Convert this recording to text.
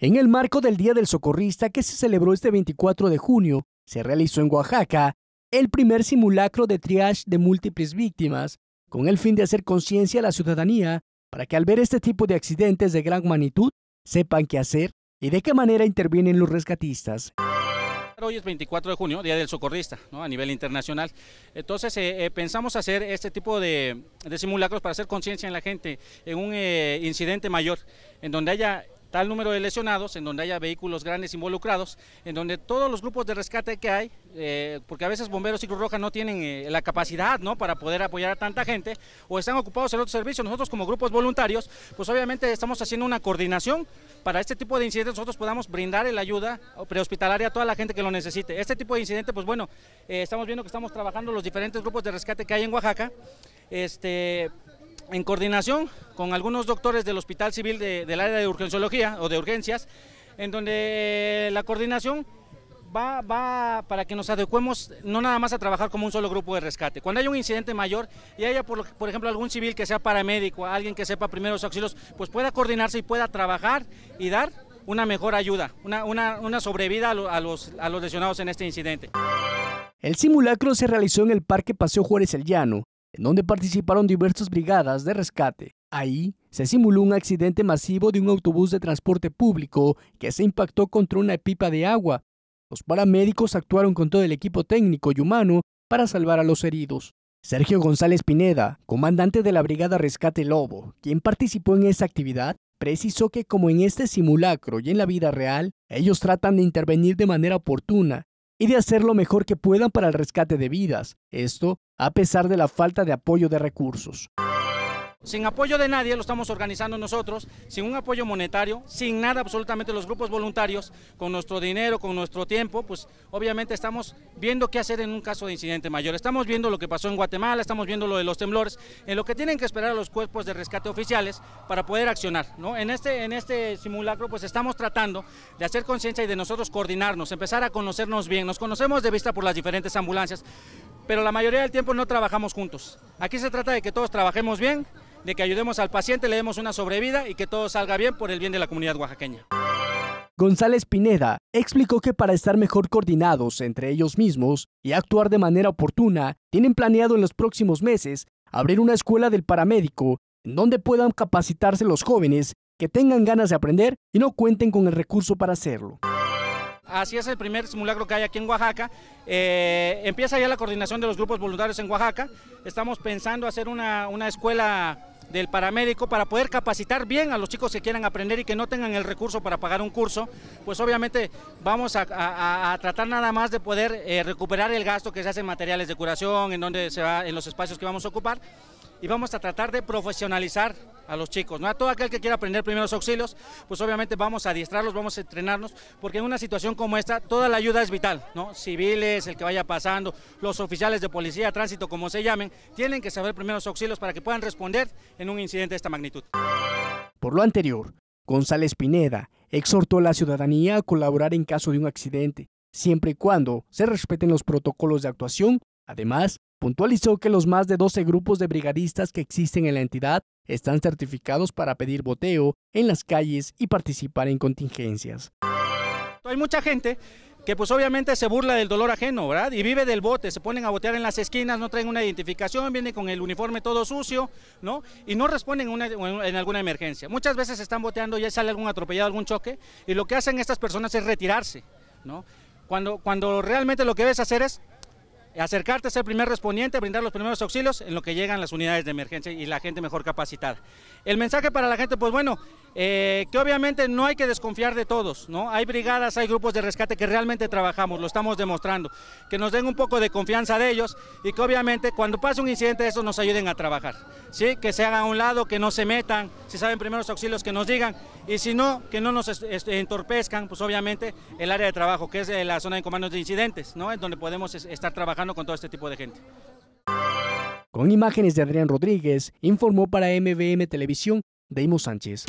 En el marco del Día del Socorrista que se celebró este 24 de junio, se realizó en Oaxaca el primer simulacro de triage de múltiples víctimas, con el fin de hacer conciencia a la ciudadanía para que al ver este tipo de accidentes de gran magnitud sepan qué hacer y de qué manera intervienen los rescatistas. Hoy es 24 de junio, Día del Socorrista, a nivel internacional. Entonces eh, eh, pensamos hacer este tipo de, simulacros para hacer conciencia en la gente en un eh, incidente mayor, en donde haya tal número de lesionados, en donde haya vehículos grandes involucrados, en donde todos los grupos de rescate que hay, eh, porque a veces bomberos y Cruz Roja no tienen eh, la capacidad ¿no? para poder apoyar a tanta gente, o están ocupados en otros servicios, nosotros como grupos voluntarios, pues obviamente estamos haciendo una coordinación para este tipo de incidentes, nosotros podamos brindar la ayuda prehospitalaria a toda la gente que lo necesite. Este tipo de incidentes, pues bueno, eh, estamos viendo que estamos trabajando los diferentes grupos de rescate que hay en Oaxaca, este, en coordinación con algunos doctores del Hospital Civil del área de urgenciología o de urgencias, en donde eh, la coordinación va, para que nos adecuemos no nada más a trabajar como un solo grupo de rescate. Cuando hay un incidente mayor y haya, por, ejemplo, algún civil que sea paramédico, alguien que sepa primeros auxilios, pues pueda coordinarse y pueda trabajar y dar una mejor ayuda, una, sobrevida a los lesionados en este incidente. El simulacro se realizó en el Parque Paseo Juárez El Llano, en donde participaron diversas brigadas de rescate. Ahí se simuló un accidente masivo de un autobús de transporte público que se impactó contra una pipa de agua. Los paramédicos actuaron con todo el equipo técnico y humano para salvar a los heridos. Sergio González Pineda, comandante de la Brigada Rescate Lobo, quien participó en esa actividad, precisó que como en este simulacro y en la vida real, ellos tratan de intervenir de manera oportuna y de hacer lo mejor que puedan para el rescate de vidas, esto a pesar de la falta de apoyo de recursos. Sin apoyo de nadie lo estamos organizando nosotros, sin un apoyo monetario, sin nada absolutamente los grupos voluntarios, con nuestro dinero, con nuestro tiempo, pues obviamente estamos viendo qué hacer en un caso de incidente mayor. Estamos viendo lo que pasó en Guatemala, estamos viendo lo de los temblores, en lo que tienen que esperar los cuerpos de rescate oficiales para poder accionar. ¿no? En, este, en este simulacro pues estamos tratando de hacer conciencia y de nosotros coordinarnos, empezar a conocernos bien. Nos conocemos de vista por las diferentes ambulancias, pero la mayoría del tiempo no trabajamos juntos. Aquí se trata de que todos trabajemos bien, de que ayudemos al paciente, le demos una sobrevida y que todo salga bien por el bien de la comunidad oaxaqueña. González Pineda explicó que para estar mejor coordinados entre ellos mismos y actuar de manera oportuna, tienen planeado en los próximos meses abrir una escuela del paramédico en donde puedan capacitarse los jóvenes que tengan ganas de aprender y no cuenten con el recurso para hacerlo. Así es el primer simulacro que hay aquí en Oaxaca. Eh, empieza ya la coordinación de los grupos voluntarios en Oaxaca. Estamos pensando hacer una, escuela del paramédico para poder capacitar bien a los chicos que quieran aprender y que no tengan el recurso para pagar un curso, pues obviamente vamos a, tratar nada más de poder eh, recuperar el gasto que se hace en materiales de curación, en donde se va, en los espacios que vamos a ocupar, y vamos a tratar de profesionalizar a los chicos, ¿no? A todo aquel que quiera aprender primeros auxilios, pues obviamente vamos a adiestrarlos, vamos a entrenarnos, porque en una situación como esta, toda la ayuda es vital, ¿no? Civiles, el que vaya pasando, los oficiales de policía, tránsito, como se llamen, tienen que saber primeros auxilios para que puedan responder en un incidente de esta magnitud. Por lo anterior, González Pineda exhortó a la ciudadanía a colaborar en caso de un accidente, siempre y cuando se respeten los protocolos de actuación. Además, puntualizó que los más de 12 grupos de brigadistas que existen en la entidad están certificados para pedir boteo en las calles y participar en contingencias. Hay mucha gente que pues obviamente se burla del dolor ajeno, ¿verdad? Y vive del bote, se ponen a botear en las esquinas, no traen una identificación, vienen con el uniforme todo sucio, ¿no? Y no responden en alguna emergencia. Muchas veces están boteando, ya sale algún atropellado, algún choque, y lo que hacen estas personas es retirarse, ¿no? Cuando, cuando realmente lo que debes hacer es eh, acercarte, a ser primer respondiente, brindar los primeros auxilios en lo que llegan las unidades de emergencia y la gente mejor capacitada. El mensaje para la gente, pues bueno, eh, que obviamente no hay que desconfiar de todos, ¿no? Hay brigadas, hay grupos de rescate que realmente trabajamos, lo estamos demostrando, que nos den un poco de confianza de ellos y que obviamente cuando pase un incidente eso nos ayuden a trabajar, ¿sí? Que se hagan a un lado, que no se metan, si saben primeros auxilios que nos digan y si no, que no nos entorpezcan, pues obviamente el área de trabajo, que es la zona de comandos de incidentes, ¿no? En donde podemos estar trabajando con todo este tipo de gente. Con imágenes de Adrián Rodríguez, informó para MBM Televisión Deimo Sánchez.